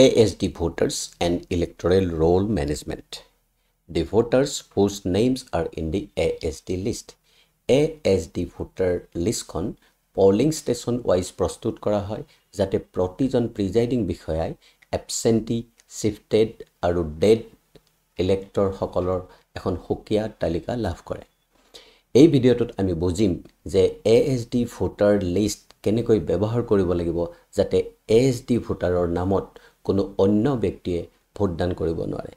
A S D voters and electoral roll management D voters whose names are in the A S D list A S D voter লিষ্টখন polling station wise প্ৰস্তুত কৰা হয় যাতে প্ৰতিজন presiding বিষয়াই absentee shifted আৰু dead ইলেক্টৰসকলৰ এখন সুকীয়া তালিকা লাভ কৰে এই ভিডিঅ'টোত আমি বুজিম যে A S D voter list কেনেকৈ ব্যৱহাৰ কৰিব লাগিব যাতে এ এছ ডি ভোটাৰৰ নামত কোনো অন্য ব্যক্তিয়ে ভোটদান কৰিব নোৱাৰে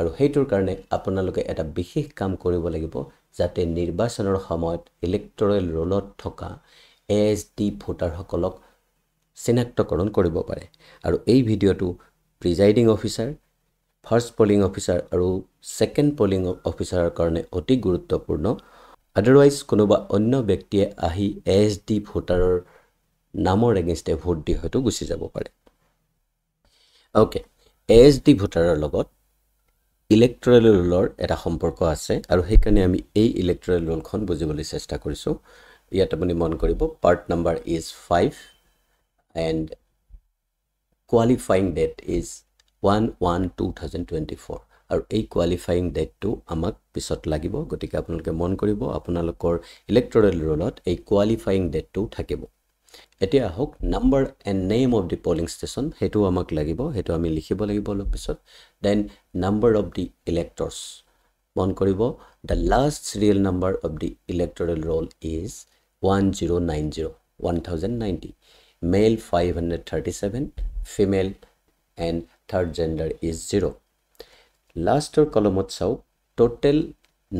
আৰু সেইটোৰ কাৰণে আপোনালোকে এটা বিশেষ কাম কৰিব লাগিব যাতে নিৰ্বাচনৰ সময়ত ইলেক্ট'ৰেল ৰোলত থকা এ এছ ডি ভোটাৰসকলক চিনাক্তকৰণ কৰিব পাৰে আৰু এই ভিডিঅ'টো presiding officer first polling officer আৰু ছেকেণ্ড পলিং অফিচাৰৰ কাৰণে অতি গুৰুত্বপূৰ্ণ আদাৰৱাইজ কোনোবা অন্য ব্যক্তিয়ে আহি এ এছ ডি ভোটাৰৰ নামৰ এগেইনষ্টে ভোট দি হয়তো গুচি যাব পাৰে অ'কে এ এছ ডি ভোটাৰৰ লগত ইলেক্ট্ৰেল ৰোলৰ এটা সম্পৰ্ক আছে আৰু সেইকাৰণে আমি এই ইলেক্ট্ৰেল ৰোলখন বুজিবলৈ চেষ্টা কৰিছোঁ ইয়াত আপুনি মন কৰিব part number is five and qualifying date is one one two thousand twenty four আৰু এই কোৱালিফাইং ডেটটো আমাক পিছত লাগিব গতিকে আপোনালোকে মন কৰিব আপোনালোকৰ ইলেক্ট্ৰেল ৰোলত এই কোৱালিফাইং ডেটটোও থাকিব এটি হক number and name of the polling station হেতু আমাক লাগিবো হেতু আমি লিখিব লাগিব list then number of the electors মন করিবো the last serial number of the electoral roll is 1090 1090 male 537 female and third gender is 0 last or কলমত চাও total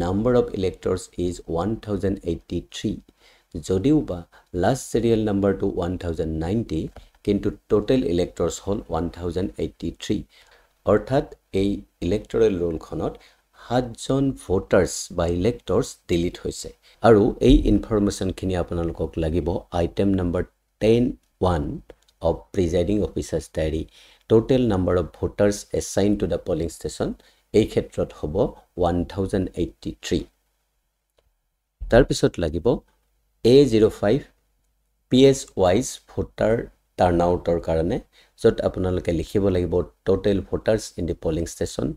number of electors is 1083 যদিও বা লাষ্ট ছিৰিয়েল নম্বৰটো ওৱান থাউজেণ্ড নাইণ্টি কিন্তু total electors হ'ল one thousand eighty three অৰ্থাৎ এই electoral ৰোলখনত সাতজন ভোটাৰ্ছ বা ইলেক্টৰছ ডিলিট হৈছে আৰু এই ইনফৰ্মেশ্যনখিনি আপোনালোকক লাগিব item number ten one of presiding officers diary total number of voters assign to the polling station এই ক্ষেত্ৰত হ'ব ওৱান থাউজেণ্ড এইটি থ্ৰী তাৰপিছত লাগিব A zero' five P S wise voter টাৰ্ণ আউটৰ কাৰণে য'ত আপোনালোকে লিখিব লাগিব total voters in the polling station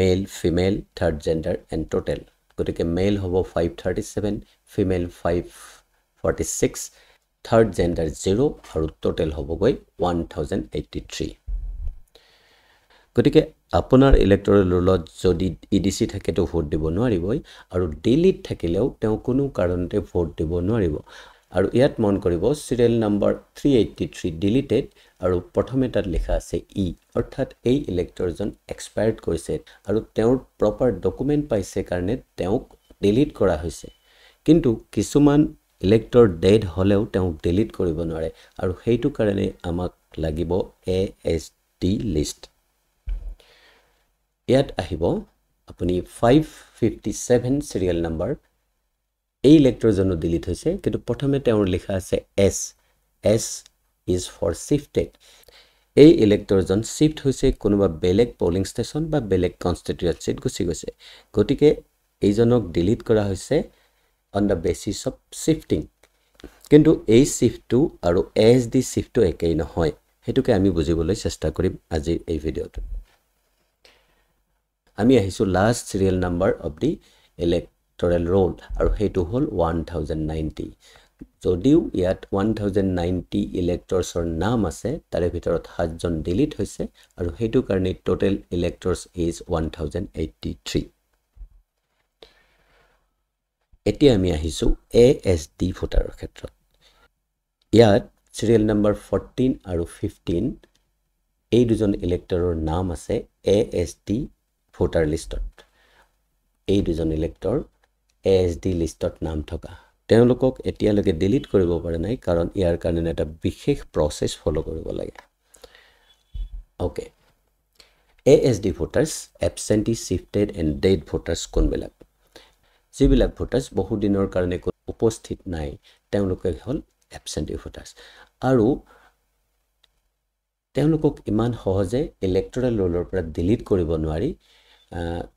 male female third gender and total গতিকে মেল হ'ব five thirty seven female five forty six third gender zero' আৰু ট'টেল হ'বগৈ ওৱান থাউজেণ্ড এইটি থ্ৰী গতিকে আপোনাৰ ইলেক্ট'ৰেল ৰোলত যদি ই ডি চি থাকেতো vote দিব নোৱাৰিবই আৰু ডিলিট থাকিলেও তেওঁ কোনো কাৰণতে ভোট দিব নোৱাৰিব আৰু ইয়াত মন কৰিব serial number three eighty three deleted আৰু প্ৰথমে তাত লিখা আছে ই e, অৰ্থাৎ এই ইলেক্টৰজন এক্সপায়াৰ্ড কৰিছে আৰু তেওঁৰ প্ৰপাৰ ডকুমেণ্ট পাইছে কাৰণে তেওঁক ডিলিট কৰা হৈছে কিন্তু কিছুমান ইলেক্টৰ ডেড হ'লেও তেওঁক ডিলিট কৰিব নোৱাৰে আৰু সেইটো কাৰণে আমাক লাগিব এ এছ ডি লিষ্ট ইয়াত আহিব আপুনি five fifty seven serial number এই লেক্টৰজনো ডিলিট হৈছে কিন্তু প্ৰথমে তেওঁৰ লিখা আছে S S is for shifted এই ইলেক্টৰজন শ্বিফ্ট হৈছে কোনোবা বেলেগ পলিং ষ্টেচন বা বেলেগ কনষ্টিটুৱেঞ্চিত গুচি গৈছে গতিকে এইজনক ডিলিট কৰা হৈছে on the basis of shifting কিন্তু এই শ্বিফ্টটো আৰু এ এছ ডি শ্বিফ্টটো একেই নহয় সেইটোকে আমি বুজিবলৈ চেষ্টা কৰিম আজিৰ এই ভিডিঅ'টোত আমি আহিছোঁ last serial number of the electoral roll আৰু সেইটো হ'ল ওৱান থাউজেণ্ড নাইণ্টি যদিও ইয়াত ওৱান থাউজেণ্ড নাইণ্টি ইলেক্টৰছৰ নাম আছে তাৰে ভিতৰত সাতজন ডিলিট হৈছে আৰু সেইটো কাৰণে total electors is one thousand eighty three এতিয়া আমি আহিছোঁ এ এছ ডি ভোটাৰৰ ক্ষেত্ৰত ইয়াত চিৰিয়েল নম্বৰ ফৰ্টিন আৰু ফিফটিন এই দুজন ইলেক্টৰৰ নাম আছে এ এছ ডি ভোটাৰ লিষ্টত এই দুজন ইলেক্টৰ এ এছ ডি লিষ্টত নাম থকা তেওঁলোকক এতিয়ালৈকে ডিলিট কৰিব পৰা নাই কাৰণ ইয়াৰ কাৰণে এটা বিশেষ প্ৰচেছ ফ'ল' কৰিব লাগে okay A S D voters absentee shifted and dead voters কোনবিলাক যিবিলাক ভোটাৰ্ছ বহুদিনৰ কাৰণে উপস্থিত নাই তেওঁলোকে হ'ল এবচেণ্টি ভোটাৰ্ছ আৰু তেওঁলোকক ইমান সহজে ইলেক্ট্ৰেল ৰোলৰ পৰা ডিলিট কৰিব নোৱাৰি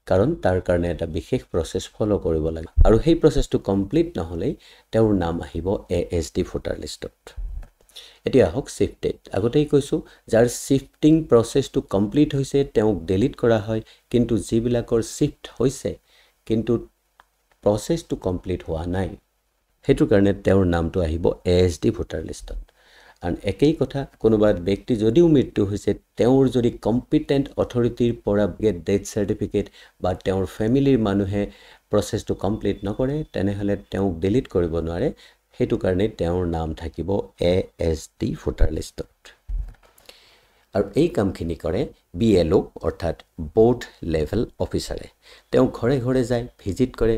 কাৰণ তাৰ কাৰণে এটা বিশেষ প্ৰচেছ ফ'ল' কৰিব লাগে আৰু সেই প্ৰচেছটো কমপ্লিট নহ'লেই তেওঁৰ নাম আহিব এ এছ ডি ভোটাৰ লিষ্টত এতিয়া আহক ছিফ্টেড আগতেই কৈছোঁ যাৰ ছিফ্টিং প্ৰচেছটো কমপ্লিট হৈছে তেওঁক ডিলিট কৰা হয় কিন্তু যিবিলাকৰ ছিফ্ট হৈছে কিন্তু প্ৰচেছটো কমপ্লিট হোৱা নাই সেইটো কাৰণে তেওঁৰ নামটো আহিব এ এছ ডি ভোটাৰ লিষ্টত কাৰণ একেই কথা কোনোবা ব্যক্তি যদিও মৃত্যু হৈছে তেওঁৰ যদি কম্পিটেণ্ট অথৰিটিৰ পৰা ডেথ চাৰ্টিফিকেট বা তেওঁৰ ফেমিলিৰ মানুহে প্ৰচেছটো কমপ্লিট নকৰে তেনেহ'লে তেওঁক ডিলিট কৰিব নোৱাৰে সেইটো কাৰণে তেওঁৰ নাম থাকিব এ এছ ডি ভোটাৰ লিষ্টত আৰু এই কামখিনি কৰে বি এল অ' অৰ্থাৎ বৰ্ড লেভেল অফিচাৰে তেওঁ ঘৰে ঘৰে যায় ভিজিট কৰে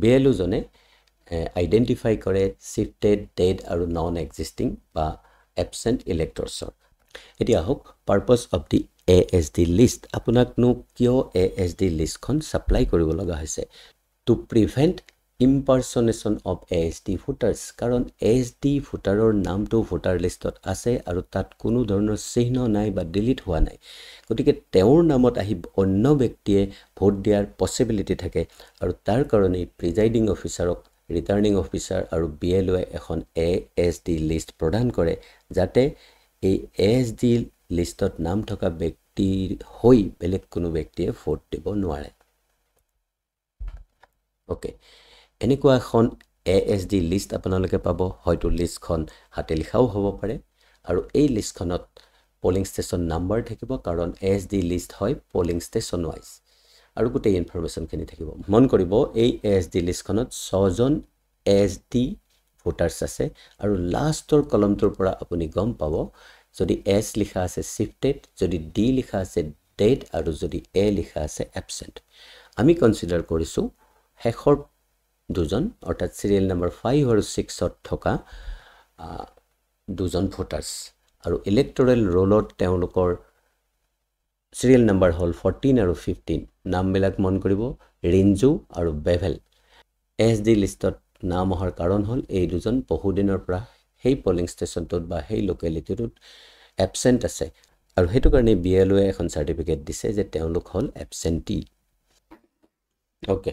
বি এল অ'জনে আইডেণ্টিফাই কৰে চিফটেড ডেড আৰু নন এক্সিষ্টিং বা এবচেণ্ট ইলেক্টৰছৰ এতিয়া আহক purpose of the A S D list আপোনাকনো কিয় এ এছ ডি লিষ্টখন ছাপ্লাই কৰিব লগা হৈছে to prevent impersonation of A S D ভোটাৰছ কাৰণ এ এছ ডি ভোটাৰৰ নামটো ভোটাৰ লিষ্টত আছে আৰু তাত কোনো ধৰণৰ চিহ্ন নাই বা ডিলিট হোৱা নাই গতিকে তেওঁৰ নামত আহি অন্য ব্যক্তিয়ে ভোট দিয়াৰ পচিবিলিটি থাকে আৰু তাৰ কাৰণেই প্ৰিজাইডিং অফিচাৰক ৰিটাৰ্ণিং অফিচাৰ আৰু বি এল ৱাই এখন এ এছ ডি লিষ্ট প্ৰদান কৰে যাতে এই এ এছ ডি লিষ্টত নাম থকা ব্যক্তিৰ হৈ বেলেগ কোনো ব্যক্তিয়ে ভোট দিব নোৱাৰে অ'কে এনেকুৱা এখন এ এছ ডি লিষ্ট আপোনালোকে পাব হয়তো লিষ্টখন হাতে লিখাও হ'ব পাৰে আৰু এই লিষ্টখনত পলিং ষ্টেচন নাম্বাৰ থাকিব কাৰণ এ এছ ডি লিষ্ট হয় পলিং ষ্টেচন ৱাইজ আৰু গোটেই ইনফৰ্মেশ্যনখিনি থাকিব মন কৰিব এই এ এছ ডি লিষ্টখনত ছজন এছ ডি ভোটাৰ্ছ আছে আৰু লাষ্টৰ কলমটোৰ পৰা আপুনি গম পাব যদি এছ লিখা আছে শ্বিফ্টেড যদি ডি লিখা আছে ডেড আৰু যদি এ লিখা আছে এবচেণ্ট আমি কনচিডাৰ কৰিছোঁ শেষৰ দুজন অৰ্থাৎ চিৰিয়েল নাম্বাৰ ফাইভ আৰু ছিক্সত থকা দুজন ভোটাৰ্ছ আৰু ইলেক্ট'ৰেল ৰ'লত তেওঁলোকৰ ছিৰিয়েল নাম্বাৰ হ'ল ফৰ্টিন আৰু ফিফটিন নামবিলাক মন কৰিব ৰিঞ্জু আৰু বেভেল এছ ডি লিষ্টত নাম অহাৰ কাৰণ হ'ল এই দুজন বহুদিনৰ পৰা সেই পলিং ষ্টেচনটোত বা সেই লোকেলিটিটোত এবচেণ্ট আছে আৰু সেইটো কাৰণে বি এল অ'য়ে এখন চাৰ্টিফিকেট দিছে যে তেওঁলোক হ'ল এবচেণ্টি অ'কে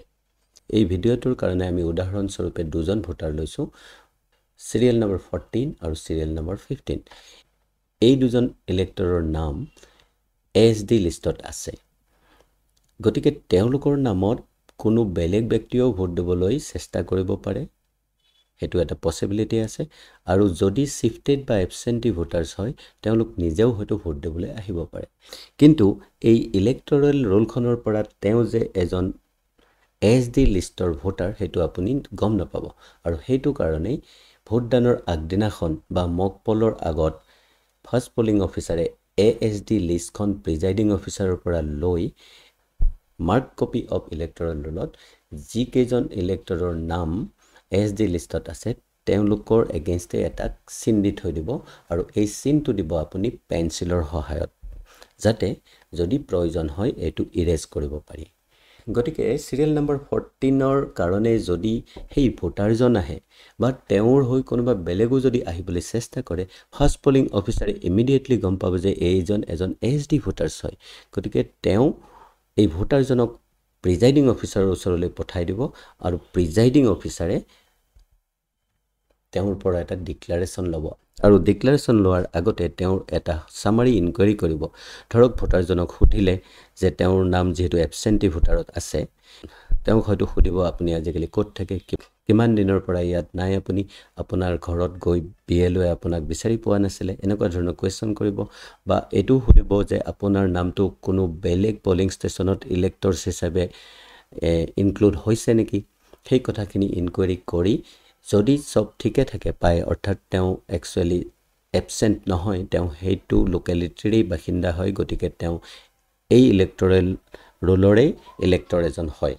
এই ভিডিঅ'টোৰ কাৰণে আমি উদাহৰণস্বৰূপে দুজন ভোটাৰ লৈছোঁ ছিৰিয়েল নম্বৰ ফৰ্টিন আৰু ছিৰিয়েল নম্বৰ ফিফটিন এই দুজন ইলেক্টৰৰ নাম এছ ডি লিষ্টত আছে গতিকে তেওঁলোকৰ নামত কোনো বেলেগ ব্যক্তিয়েও ভোট দিবলৈ চেষ্টা কৰিব পাৰে সেইটো এটা পচিবিলিটি আছে আৰু যদি চিফটেড বা এবচেণ্টি ভোটাৰ্ছ হয় তেওঁলোক নিজেও হয়তো ভোট দিবলৈ আহিব পাৰে কিন্তু এই ইলেক্ট'ৰেল ৰোলখনৰ পৰা তেওঁ যে এজন এছ ডি লিষ্টৰ ভোটাৰ সেইটো আপুনি গম নাপাব আৰু সেইটো কাৰণেই ভোটদানৰ আগদিনাখন বা মক পলৰ আগত ফাৰ্ষ্ট পলিং অফিচাৰে এ এছ ডি লিষ্টখন প্ৰিজাইডিং অফিচাৰৰ পৰা লৈ মাৰ্ক কপি অফ ইলেক্টৰেল ৰোলত যিকেইজন ইলেক্টৰৰ নাম এ এছ ডি লিষ্টত আছে তেওঁলোকৰ এগেইনষ্টে এটা চিন দি থৈ দিব আৰু এই চিনটো দিব আপুনি পেঞ্চিলৰ সহায়ত যাতে যদি প্ৰয়োজন হয় এইটো ইৰেজ কৰিব পাৰি গতিকে চিৰিয়েল নম্বৰ ফৰ্টিনৰ কাৰণে যদি সেই ভোটাৰজন আহে বা তেওঁৰ হৈ কোনোবা বেলেগো যদি আহিবলৈ চেষ্টা কৰে ফাৰ্ষ্ট পলিং অফিচাৰে ইমিডিয়েটলি গম পাব যে এইজন এজন এছ ডি ভোটাৰ্ছ হয় গতিকে তেওঁ এই ভোটাৰজনক প্ৰিজাইডিং অফিচাৰৰ ওচৰলৈ পঠাই দিব আৰু প্ৰিজাইডিং অফিচাৰে তেওঁৰ পৰা এটা ডিক্লাৰেশ্যন ল'ব আৰু ডিক্লাৰেশ্যন লোৱাৰ আগতে তেওঁৰ এটা চামাৰী ইনকুৱাৰী কৰিব ধৰক ভোটাৰজনক সুধিলে যে তেওঁৰ নাম যিহেতু এবচেণ্টি ভোটাৰত আছে তেওঁক হয়তো সুধিব আপুনি আজিকালি ক'ত থাকে কিমান দিনৰ পৰা ইয়াত নাই আপুনি আপোনাৰ ঘৰত গৈ বি এল আপোনাক বিচাৰি পোৱা নাছিলে এনেকুৱা ধৰণৰ কুৱেশ্যন কৰিব বা এইটো সুধিব যে আপোনাৰ নামটো কোনো বেলেগ পলিং ষ্টেচনত ইলেক্টৰছ হিচাপে ইনক্লুড হৈছে নেকি সেই কথাখিনি ইনকুৱাৰী কৰি যদি চব ঠিকে থাকে পায় অৰ্থাৎ তেওঁ একচুৱেলি এবচেণ্ট নহয় তেওঁ সেইটো লোকেলিটিৰেই বাসিন্দা হয় গতিকে তেওঁ এই ইলেক্টৰেল ৰোলৰেই ইলেক্টৰ এজন হয়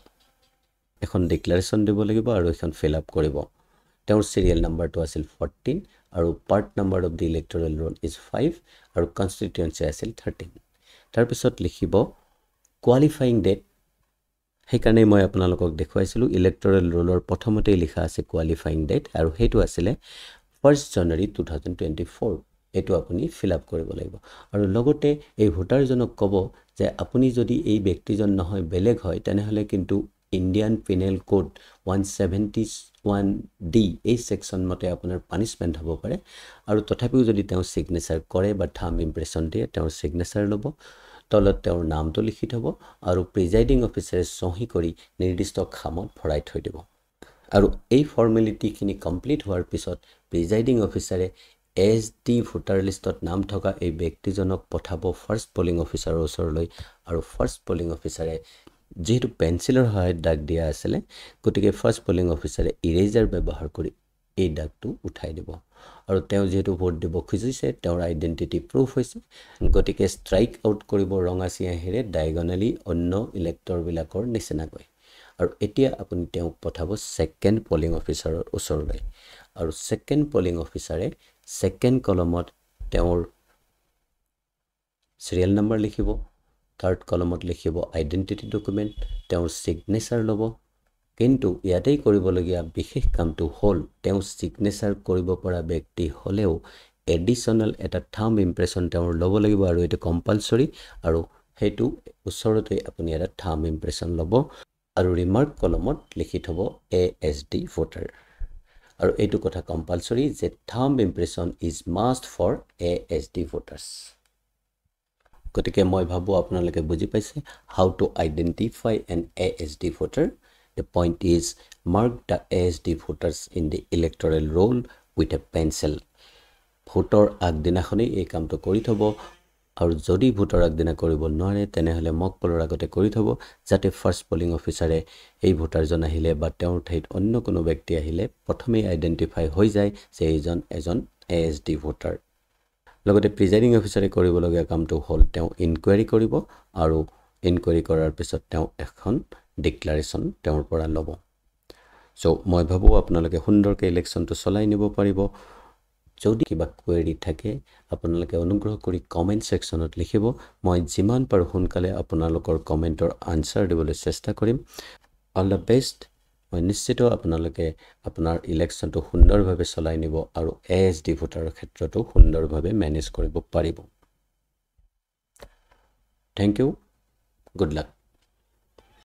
এখন ডিক্লেৰেশ্যন দিব লাগিব আৰু এখন ফিল আপ কৰিব তেওঁৰ ছিৰিয়েল নাম্বাৰটো আছিল ফৰ্টিন আৰু part number of the electoral roll is five আৰু কনষ্টিটুৱেঞ্চি আছিল থাৰ্টিন তাৰপিছত লিখিব কোৱালিফাইং ডেট সেইকাৰণেই মই আপোনালোকক দেখুৱাইছিলোঁ ইলেক্ট'ৰেল ৰোলৰ প্ৰথমতেই লিখা আছে কোৱালিফাইং ডেট আৰু সেইটো আছিলে first January two thousand twenty four এইটো আপুনি ফিল আপ কৰিব লাগিব আৰু লগতে এই ভোটাৰজনক ক'ব যে আপুনি যদি এই ব্যক্তিজন নহয় বেলেগ হয় তেনেহ'লে কিন্তু Indian penal code one seventy one D এই ছেকশ্যন মতে আপোনাৰ পানিছমেণ্ট হ'ব পাৰে আৰু তথাপিও যদি তেওঁ ছিগনেচাৰ কৰে বা থাম ইম্প্ৰেশ্যন দিয়ে তেওঁৰ ছিগনেচাৰ ল'ব তলত তেওঁৰ নামটো লিখি থ'ব আৰু প্ৰিজাইডিং অফিচাৰে চহী কৰি নিৰ্দিষ্ট খামত ভৰাই থৈ দিব আৰু এই ফৰ্মেলিটিখিনি কমপ্লিট হোৱাৰ পিছত প্ৰিজাইডিং অফিচাৰে এছ ডি ভোটাৰ লিষ্টত নাম থকা এই ব্যক্তিজনক পঠাব ফাৰ্ষ্ট পলিং অফিচাৰৰ ওচৰলৈ আৰু ফাৰ্ষ্ট পলিং অফিচাৰে যিহেতু পেঞ্চিলৰ সহায়ত দাগ দিয়া আছিলে গতিকে ফাৰ্ষ্ট পলিং অফিচাৰে ইৰেজাৰ ব্যৱহাৰ কৰি এই ডাকটো উঠাই দিব আৰু তেওঁ যিহেতু ভোট দিব খুজিছে তেওঁৰ আইডেণ্টিটি প্ৰুফ হৈছে গতিকে ষ্ট্ৰাইক আউট কৰিব ৰঙা চিয়াহেৰে ডায়গনেলি অন্য ইলেক্টৰবিলাকৰ নিচিনাকৈ আৰু এতিয়া আপুনি তেওঁক পঠাব ছেকেণ্ড পলিং অফিচাৰৰ ওচৰলৈ আৰু ছেকেণ্ড পলিং অফিচাৰে ছেকেণ্ড কলমত তেওঁৰ চিৰিয়েল নাম্বাৰ লিখিব থাৰ্ড কলমত লিখিব আইডেণ্টিটি ডকুমেণ্ট তেওঁৰ ছিগনেচাৰ ল'ব কিন্তু ইয়াতেই কৰিবলগীয়া বিশেষ কামটো হ'ল তেওঁ ছিগনেচাৰ কৰিব পৰা ব্যক্তি হ'লেও এডিশ্যনেল এটা থাৰ্ম ইমপ্ৰেশ্যন তেওঁৰ ল'ব লাগিব আৰু এইটো কম্পালচৰি আৰু সেইটো ওচৰতে আপুনি এটা থাৰ্ম ইমপ্ৰেশ্যন ল'ব আৰু ৰিমাৰ্ক কলমত লিখি থ'ব এ এছ ডি ভোটাৰ আৰু এইটো কথা কম্পালচৰি যে term impression is must for A S D voters গতিকে মই ভাবোঁ আপোনালোকে বুজি পাইছে how to identify an A S D voter The point is mark the ASD voters in the electoral roll with a pencil. Voter agdinahoni ekam to korithobo or zodi voter agdinakoribo nore tenehale mock polar agote korithobo that a first polling officer a voter zona hile but down tight on no kuno vectia hile potome identify hoizai say on as on ASD voter. Logote presiding officer a koribo logia come to hold down inquiry koribo or inquiry korar pisot down a hunt. Declaration তেওঁৰ পৰা ল'ব চ' মই ভাবোঁ আপোনালোকে সুন্দৰকৈ ইলেকশ্যনটো চলাই নিব পাৰিব যদি কিবা কুৱেৰি থাকে আপোনালোকে অনুগ্ৰহ কৰি কমেণ্ট ছেকশ্যনত লিখিব মই যিমান পাৰোঁ সোনকালে আপোনালোকৰ কমেণ্টৰ আনচাৰ দিবলৈ চেষ্টা কৰিম অল দ্য বেষ্ট মই নিশ্চিত আপোনালোকে আপোনাৰ ইলেকশ্যনটো সুন্দৰভাৱে চলাই নিব আৰু এ এছ ডি ভোটাৰৰ ক্ষেত্ৰতো সুন্দৰভাৱে মেনেজ কৰিব পাৰিব থেংক ইউ গুড লাক